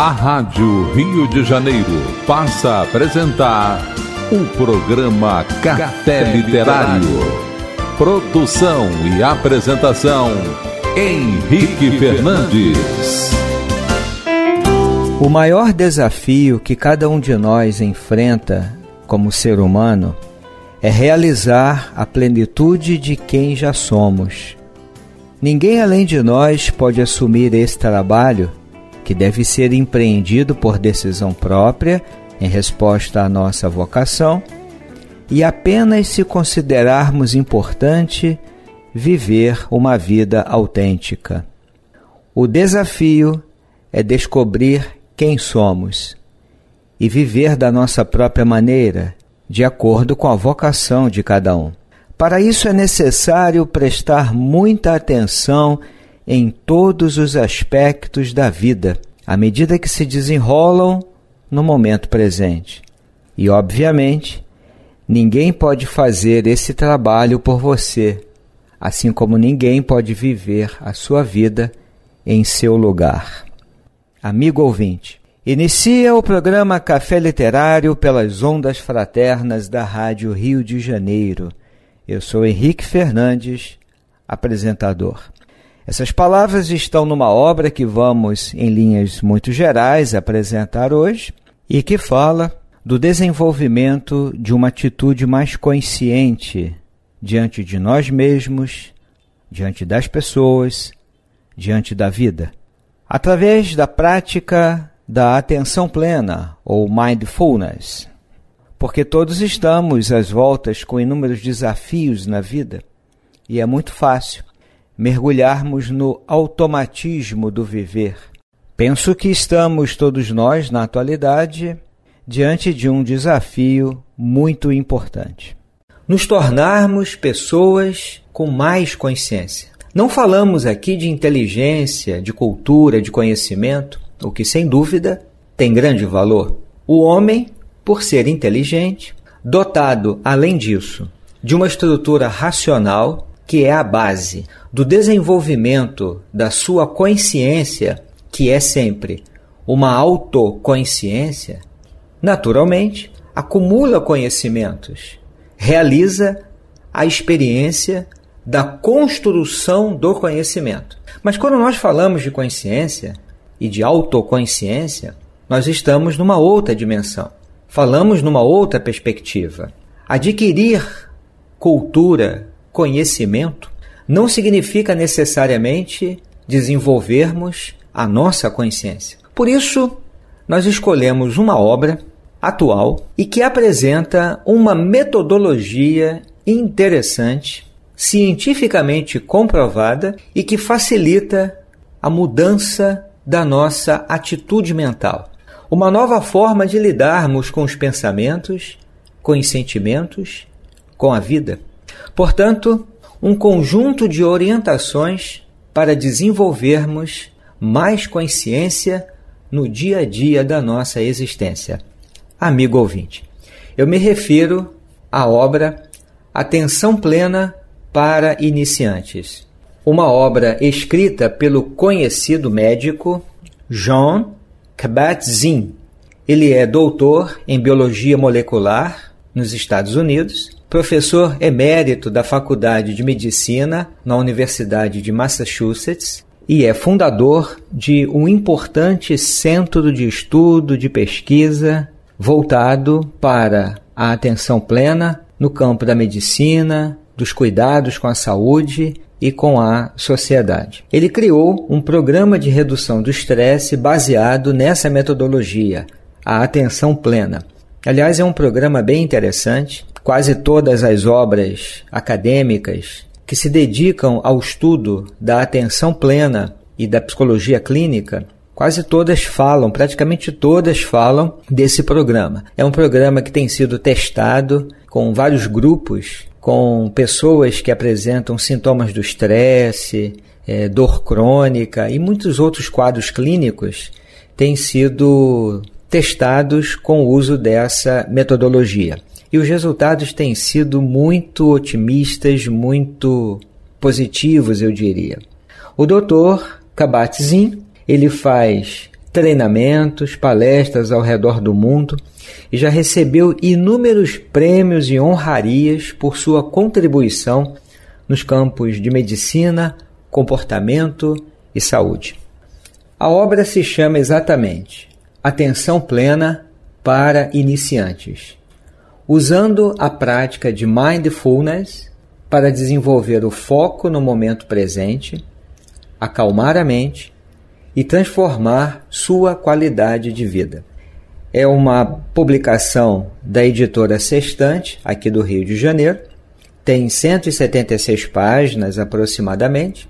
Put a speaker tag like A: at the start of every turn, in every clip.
A: A Rádio Rio de Janeiro passa a apresentar o programa Café Literário. Produção e apresentação Henrique Fernandes. O maior desafio que cada um de nós enfrenta como ser humano é realizar a plenitude de quem já somos. Ninguém além de nós pode assumir esse trabalho que deve ser empreendido por decisão própria em resposta à nossa vocação e apenas se considerarmos importante viver uma vida autêntica. O desafio é descobrir quem somos e viver da nossa própria maneira, de acordo com a vocação de cada um. Para isso é necessário prestar muita atenção em todos os aspectos da vida, à medida que se desenrolam no momento presente. E, obviamente, ninguém pode fazer esse trabalho por você, assim como ninguém pode viver a sua vida em seu lugar. Amigo ouvinte, inicia o programa Café Literário pelas ondas fraternas da Rádio Rio de Janeiro. Eu sou Henrique Fernandes, apresentador. Essas palavras estão numa obra que vamos, em linhas muito gerais, apresentar hoje e que fala do desenvolvimento de uma atitude mais consciente diante de nós mesmos, diante das pessoas, diante da vida. Através da prática da atenção plena ou mindfulness, porque todos estamos às voltas com inúmeros desafios na vida e é muito fácil mergulharmos no automatismo do viver. Penso que estamos todos nós, na atualidade, diante de um desafio muito importante. Nos tornarmos pessoas com mais consciência. Não falamos aqui de inteligência, de cultura, de conhecimento, o que sem dúvida tem grande valor. O homem, por ser inteligente, dotado, além disso, de uma estrutura racional, que é a base do desenvolvimento da sua consciência, que é sempre uma autoconsciência, naturalmente acumula conhecimentos, realiza a experiência da construção do conhecimento. Mas quando nós falamos de consciência e de autoconsciência, nós estamos numa outra dimensão. Falamos numa outra perspectiva. Adquirir cultura, conhecimento não significa necessariamente desenvolvermos a nossa consciência. Por isso, nós escolhemos uma obra atual e que apresenta uma metodologia interessante, cientificamente comprovada e que facilita a mudança da nossa atitude mental. Uma nova forma de lidarmos com os pensamentos, com os sentimentos, com a vida. Portanto, um conjunto de orientações para desenvolvermos mais consciência no dia a dia da nossa existência. Amigo ouvinte, eu me refiro à obra Atenção Plena para Iniciantes, uma obra escrita pelo conhecido médico John Kabat-Zinn. Ele é doutor em biologia molecular nos Estados Unidos professor emérito da Faculdade de Medicina na Universidade de Massachusetts e é fundador de um importante centro de estudo de pesquisa voltado para a atenção plena no campo da medicina, dos cuidados com a saúde e com a sociedade. Ele criou um programa de redução do estresse baseado nessa metodologia, a atenção plena. Aliás, é um programa bem interessante Quase todas as obras acadêmicas que se dedicam ao estudo da atenção plena e da psicologia clínica Quase todas falam, praticamente todas falam desse programa. É um programa que tem sido testado com vários grupos, com pessoas que apresentam sintomas do estresse, é, dor crônica e muitos outros quadros clínicos têm sido testados com o uso dessa metodologia e os resultados têm sido muito otimistas, muito positivos, eu diria. O doutor Kabat-Zinn, ele faz treinamentos, palestras ao redor do mundo e já recebeu inúmeros prêmios e honrarias por sua contribuição nos campos de medicina, comportamento e saúde. A obra se chama exatamente Atenção Plena para Iniciantes usando a prática de mindfulness para desenvolver o foco no momento presente, acalmar a mente e transformar sua qualidade de vida. É uma publicação da editora Sextante, aqui do Rio de Janeiro, tem 176 páginas aproximadamente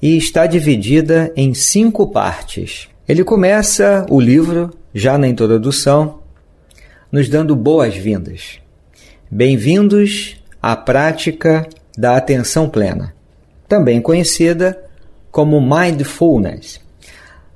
A: e está dividida em cinco partes. Ele começa o livro já na introdução nos dando boas-vindas. Bem-vindos à prática da atenção plena, também conhecida como mindfulness.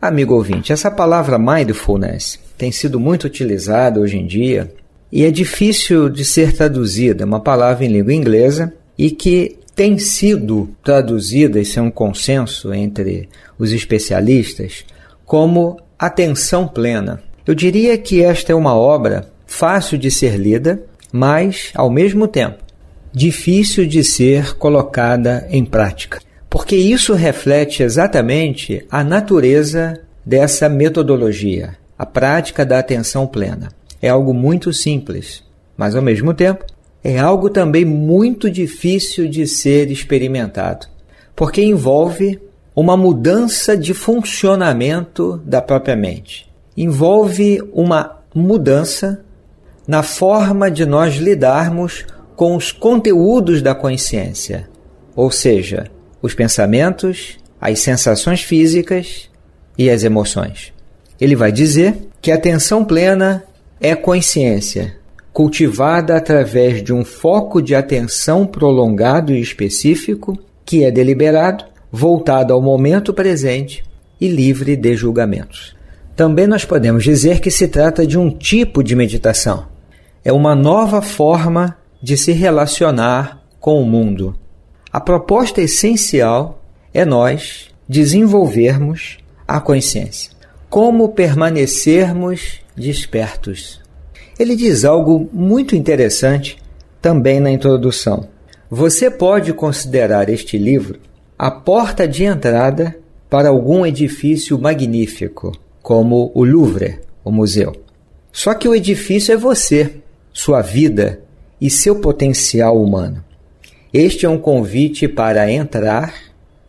A: Amigo ouvinte, essa palavra mindfulness tem sido muito utilizada hoje em dia e é difícil de ser traduzida, é uma palavra em língua inglesa e que tem sido traduzida, isso é um consenso entre os especialistas, como atenção plena. Eu diria que esta é uma obra fácil de ser lida, mas, ao mesmo tempo, difícil de ser colocada em prática. Porque isso reflete exatamente a natureza dessa metodologia, a prática da atenção plena. É algo muito simples, mas ao mesmo tempo é algo também muito difícil de ser experimentado, porque envolve uma mudança de funcionamento da própria mente, envolve uma mudança na forma de nós lidarmos com os conteúdos da consciência, ou seja, os pensamentos, as sensações físicas e as emoções. Ele vai dizer que a atenção plena é consciência, cultivada através de um foco de atenção prolongado e específico, que é deliberado, voltado ao momento presente e livre de julgamentos. Também nós podemos dizer que se trata de um tipo de meditação, é uma nova forma de se relacionar com o mundo. A proposta essencial é nós desenvolvermos a consciência. Como permanecermos despertos? Ele diz algo muito interessante também na introdução. Você pode considerar este livro a porta de entrada para algum edifício magnífico, como o Louvre, o museu. Só que o edifício é você, sua vida e seu potencial humano. Este é um convite para entrar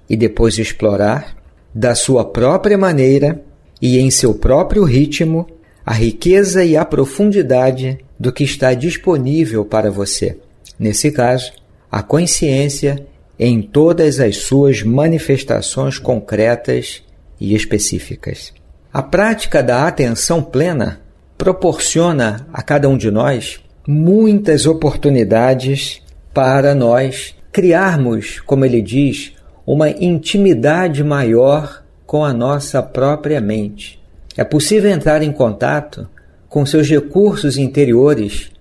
A: e depois explorar, da sua própria maneira e em seu próprio ritmo, a riqueza e a profundidade do que está disponível para você. Nesse caso, a consciência em todas as suas manifestações concretas e específicas. A prática da atenção plena proporciona a cada um de nós muitas oportunidades para nós criarmos, como ele diz, uma intimidade maior com a nossa própria mente. É possível entrar em contato com seus recursos interiores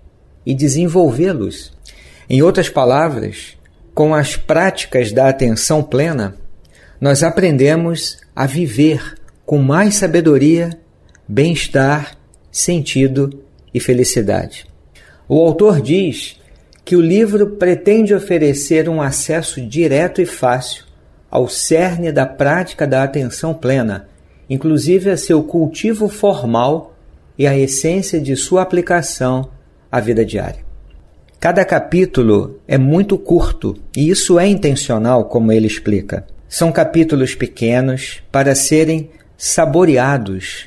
A: e desenvolvê-los. Em outras palavras, com as práticas da atenção plena, nós aprendemos a viver com mais sabedoria, bem-estar sentido e felicidade. O autor diz que o livro pretende oferecer um acesso direto e fácil ao cerne da prática da atenção plena, inclusive a seu cultivo formal e a essência de sua aplicação à vida diária. Cada capítulo é muito curto e isso é intencional, como ele explica. São capítulos pequenos para serem saboreados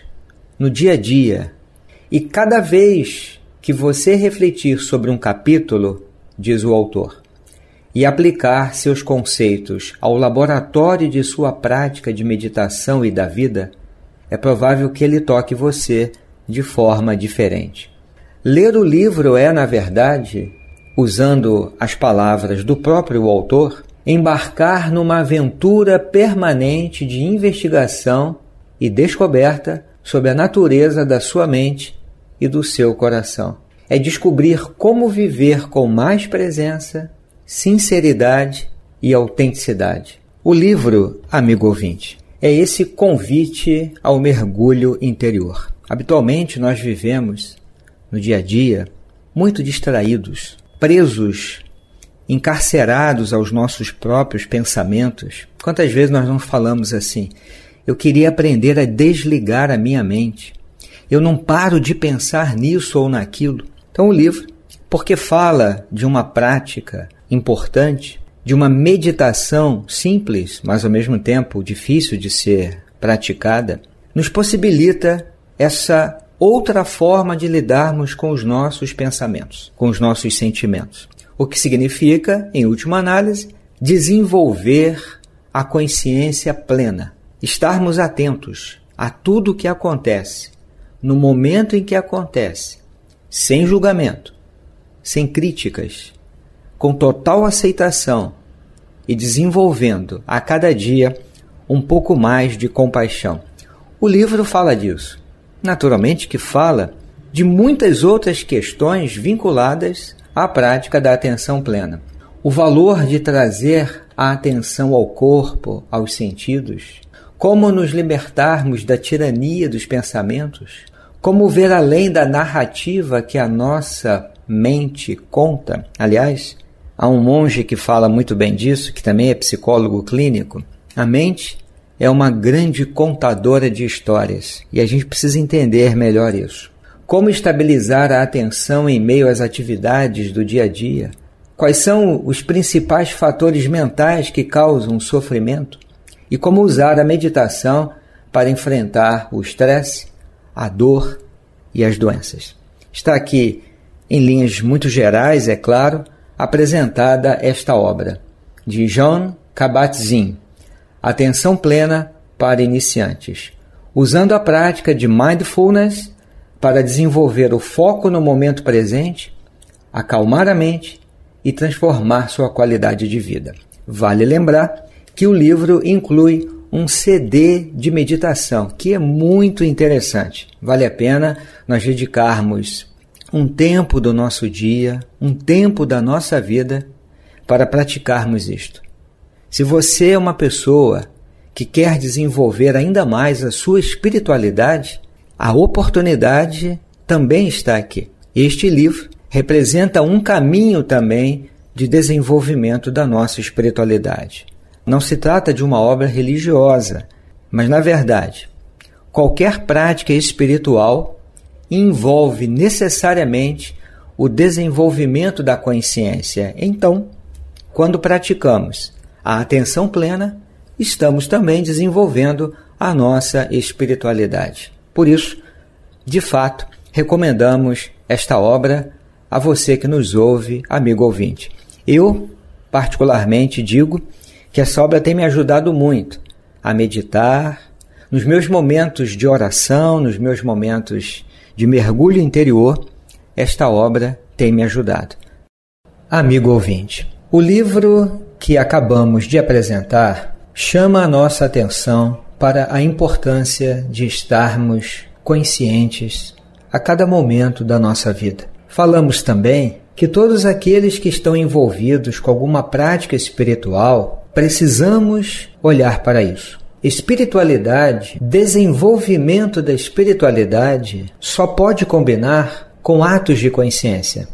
A: no dia a dia, e cada vez que você refletir sobre um capítulo, diz o autor, e aplicar seus conceitos ao laboratório de sua prática de meditação e da vida, é provável que ele toque você de forma diferente. Ler o livro é, na verdade, usando as palavras do próprio autor, embarcar numa aventura permanente de investigação e descoberta sobre a natureza da sua mente e do seu coração. É descobrir como viver com mais presença, sinceridade e autenticidade. O livro, amigo ouvinte, é esse convite ao mergulho interior. Habitualmente nós vivemos no dia a dia muito distraídos, presos, encarcerados aos nossos próprios pensamentos. Quantas vezes nós não falamos assim? Eu queria aprender a desligar a minha mente eu não paro de pensar nisso ou naquilo. Então, o livro, porque fala de uma prática importante, de uma meditação simples, mas ao mesmo tempo difícil de ser praticada, nos possibilita essa outra forma de lidarmos com os nossos pensamentos, com os nossos sentimentos. O que significa, em última análise, desenvolver a consciência plena, estarmos atentos a tudo o que acontece, no momento em que acontece, sem julgamento, sem críticas, com total aceitação e desenvolvendo a cada dia um pouco mais de compaixão. O livro fala disso. Naturalmente que fala de muitas outras questões vinculadas à prática da atenção plena. O valor de trazer a atenção ao corpo, aos sentidos, como nos libertarmos da tirania dos pensamentos, como ver além da narrativa que a nossa mente conta? Aliás, há um monge que fala muito bem disso, que também é psicólogo clínico. A mente é uma grande contadora de histórias e a gente precisa entender melhor isso. Como estabilizar a atenção em meio às atividades do dia a dia? Quais são os principais fatores mentais que causam sofrimento? E como usar a meditação para enfrentar o estresse a dor e as doenças. Está aqui, em linhas muito gerais, é claro, apresentada esta obra, de John Kabat-Zinn, Atenção Plena para Iniciantes, usando a prática de mindfulness para desenvolver o foco no momento presente, acalmar a mente e transformar sua qualidade de vida. Vale lembrar que o livro inclui um CD de meditação, que é muito interessante. Vale a pena nós dedicarmos um tempo do nosso dia, um tempo da nossa vida para praticarmos isto. Se você é uma pessoa que quer desenvolver ainda mais a sua espiritualidade, a oportunidade também está aqui. Este livro representa um caminho também de desenvolvimento da nossa espiritualidade. Não se trata de uma obra religiosa, mas, na verdade, qualquer prática espiritual envolve necessariamente o desenvolvimento da consciência. Então, quando praticamos a atenção plena, estamos também desenvolvendo a nossa espiritualidade. Por isso, de fato, recomendamos esta obra a você que nos ouve, amigo ouvinte. Eu, particularmente, digo que essa obra tem me ajudado muito a meditar, nos meus momentos de oração, nos meus momentos de mergulho interior, esta obra tem me ajudado. Amigo ouvinte, o livro que acabamos de apresentar chama a nossa atenção para a importância de estarmos conscientes a cada momento da nossa vida. Falamos também que todos aqueles que estão envolvidos com alguma prática espiritual Precisamos olhar para isso. Espiritualidade, desenvolvimento da espiritualidade, só pode combinar com atos de consciência.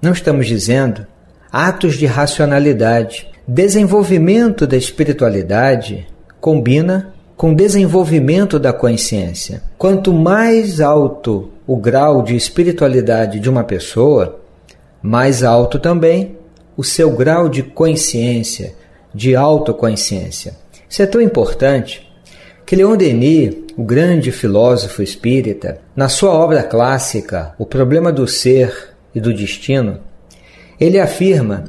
A: Não estamos dizendo atos de racionalidade. Desenvolvimento da espiritualidade combina com desenvolvimento da consciência. Quanto mais alto o grau de espiritualidade de uma pessoa, mais alto também o seu grau de consciência, de autoconsciência. Isso é tão importante que Leon Denis, o grande filósofo espírita, na sua obra clássica O Problema do Ser e do Destino, ele afirma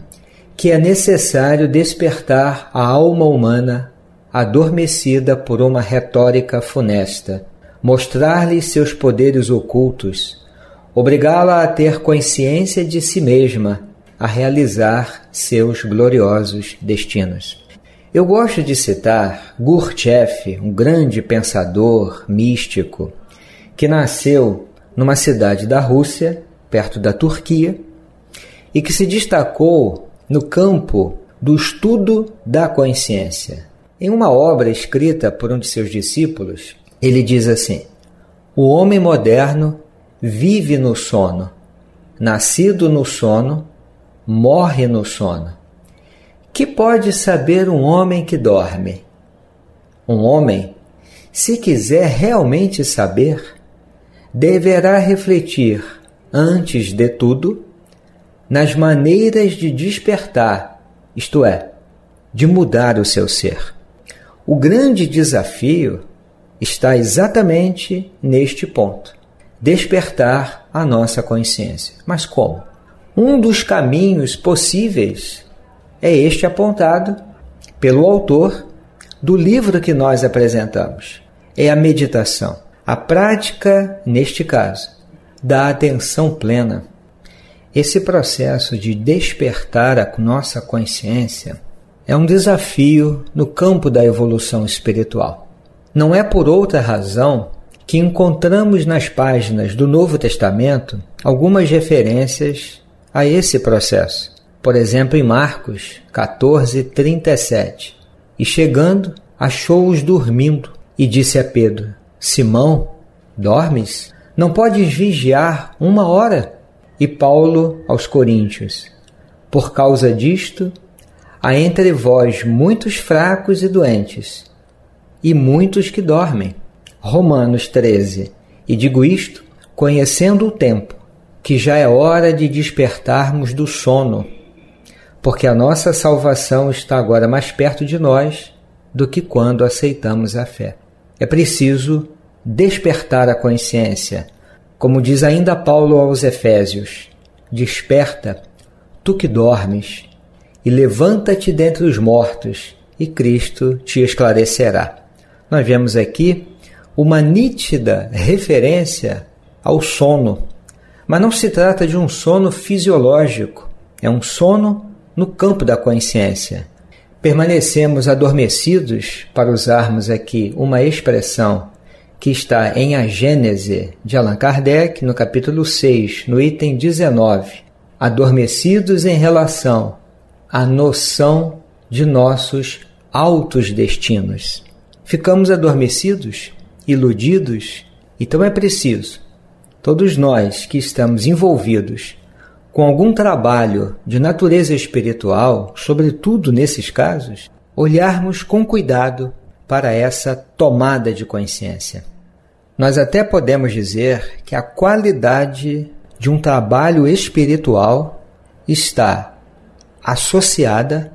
A: que é necessário despertar a alma humana adormecida por uma retórica funesta, mostrar-lhe seus poderes ocultos, obrigá-la a ter consciência de si mesma a realizar seus gloriosos destinos. Eu gosto de citar Gurdjieff, um grande pensador místico que nasceu numa cidade da Rússia, perto da Turquia, e que se destacou no campo do estudo da consciência. Em uma obra escrita por um de seus discípulos, ele diz assim: O homem moderno vive no sono. Nascido no sono, morre no sono. Que pode saber um homem que dorme? Um homem, se quiser realmente saber, deverá refletir, antes de tudo, nas maneiras de despertar, isto é, de mudar o seu ser. O grande desafio está exatamente neste ponto: despertar a nossa consciência. Mas como? Um dos caminhos possíveis é este apontado pelo autor do livro que nós apresentamos. É a meditação, a prática, neste caso, da atenção plena. Esse processo de despertar a nossa consciência é um desafio no campo da evolução espiritual. Não é por outra razão que encontramos nas páginas do Novo Testamento algumas referências a esse processo. Por exemplo, em Marcos 14, 37. E chegando, achou-os dormindo e disse a Pedro: Simão, dormes? Não podes vigiar uma hora? E Paulo aos Coríntios: Por causa disto, há entre vós muitos fracos e doentes, e muitos que dormem. Romanos 13. E digo isto, conhecendo o tempo, que já é hora de despertarmos do sono, porque a nossa salvação está agora mais perto de nós do que quando aceitamos a fé. É preciso despertar a consciência. Como diz ainda Paulo aos Efésios: Desperta, tu que dormes, e levanta-te dentre os mortos, e Cristo te esclarecerá. Nós vemos aqui uma nítida referência ao sono mas não se trata de um sono fisiológico, é um sono no campo da consciência. Permanecemos adormecidos, para usarmos aqui uma expressão que está em A Gênese de Allan Kardec, no capítulo 6, no item 19, adormecidos em relação à noção de nossos altos destinos. Ficamos adormecidos, iludidos, então é preciso todos nós que estamos envolvidos com algum trabalho de natureza espiritual, sobretudo nesses casos, olharmos com cuidado para essa tomada de consciência. Nós até podemos dizer que a qualidade de um trabalho espiritual está associada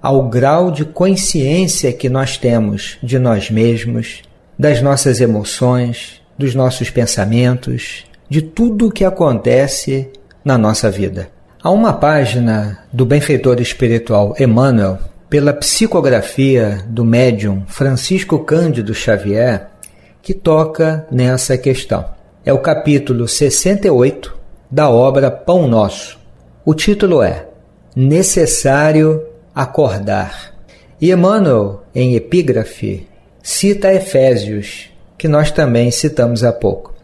A: ao grau de consciência que nós temos de nós mesmos, das nossas emoções, dos nossos pensamentos, de tudo o que acontece na nossa vida. Há uma página do benfeitor espiritual Emmanuel, pela psicografia do médium Francisco Cândido Xavier, que toca nessa questão. É o capítulo 68 da obra Pão Nosso. O título é Necessário Acordar. E Emmanuel, em epígrafe, cita Efésios, que nós também citamos há pouco.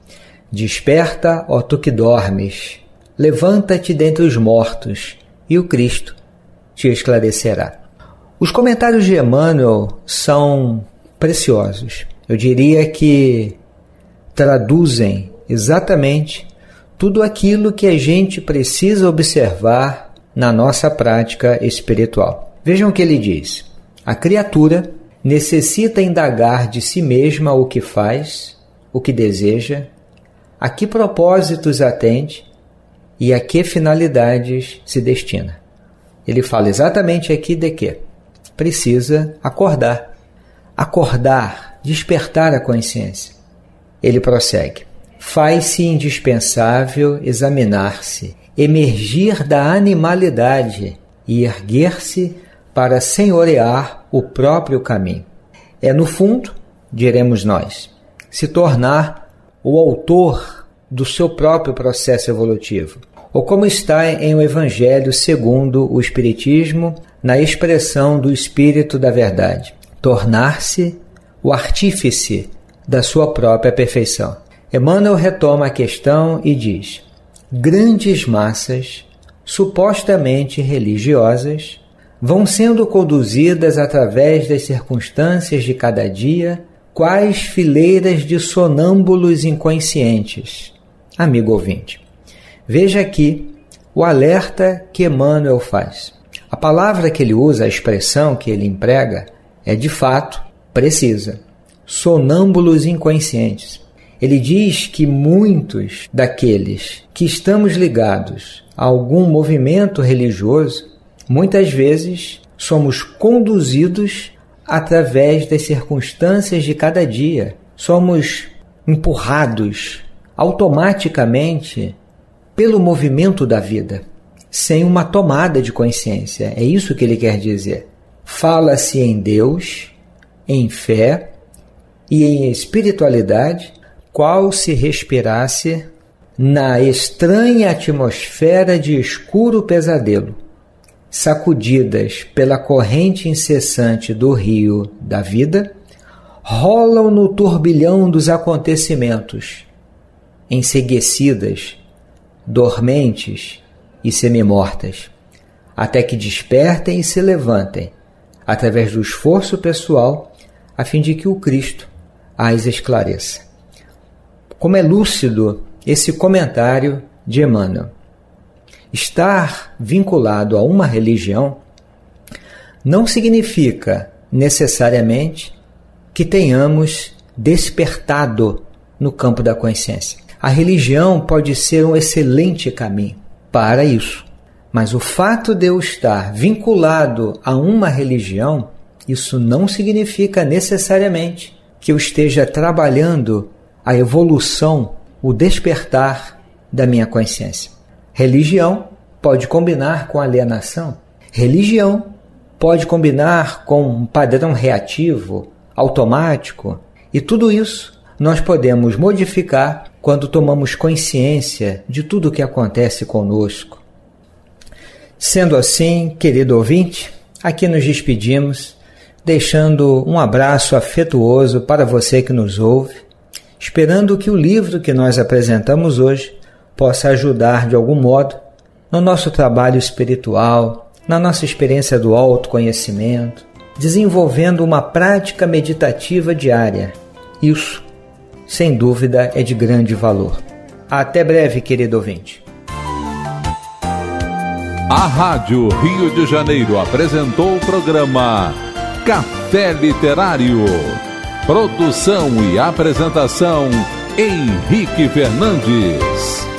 A: Desperta, ó tu que dormes, levanta-te dentre os mortos, e o Cristo te esclarecerá. Os comentários de Emmanuel são preciosos. Eu diria que traduzem exatamente tudo aquilo que a gente precisa observar na nossa prática espiritual. Vejam o que ele diz: a criatura necessita indagar de si mesma o que faz, o que deseja, a que propósitos atende e a que finalidades se destina. Ele fala exatamente aqui de que precisa acordar. Acordar, despertar a consciência. Ele prossegue: faz-se indispensável examinar-se, emergir da animalidade e erguer-se para senhorear o próprio caminho. É, no fundo, diremos nós, se tornar o autor do seu próprio processo evolutivo? Ou como está em o um Evangelho segundo o Espiritismo, na expressão do Espírito da Verdade? Tornar-se o artífice da sua própria perfeição. Emmanuel retoma a questão e diz: grandes massas, supostamente religiosas, vão sendo conduzidas através das circunstâncias de cada dia Quais fileiras de sonâmbulos inconscientes? Amigo ouvinte, veja aqui o alerta que Emmanuel faz. A palavra que ele usa, a expressão que ele emprega, é de fato precisa. Sonâmbulos inconscientes. Ele diz que muitos daqueles que estamos ligados a algum movimento religioso, muitas vezes somos conduzidos através das circunstâncias de cada dia. Somos empurrados automaticamente pelo movimento da vida, sem uma tomada de consciência. É isso que ele quer dizer. Fala-se em Deus, em fé e em espiritualidade, qual se respirasse na estranha atmosfera de escuro pesadelo sacudidas pela corrente incessante do rio da vida, rolam no turbilhão dos acontecimentos, enseguecidas, dormentes e semimortas, até que despertem e se levantem, através do esforço pessoal, a fim de que o Cristo as esclareça. Como é lúcido esse comentário de Emmanuel estar vinculado a uma religião não significa necessariamente que tenhamos despertado no campo da consciência. A religião pode ser um excelente caminho para isso, mas o fato de eu estar vinculado a uma religião, isso não significa necessariamente que eu esteja trabalhando a evolução, o despertar da minha consciência. Religião pode combinar com alienação. Religião pode combinar com um padrão reativo, automático, e tudo isso nós podemos modificar quando tomamos consciência de tudo o que acontece conosco. Sendo assim, querido ouvinte, aqui nos despedimos, deixando um abraço afetuoso para você que nos ouve, esperando que o livro que nós apresentamos hoje possa ajudar de algum modo no nosso trabalho espiritual, na nossa experiência do autoconhecimento, desenvolvendo uma prática meditativa diária. Isso, sem dúvida, é de grande valor. Até breve, querido ouvinte. A Rádio Rio de Janeiro apresentou o programa Café Literário. Produção e apresentação Henrique Fernandes.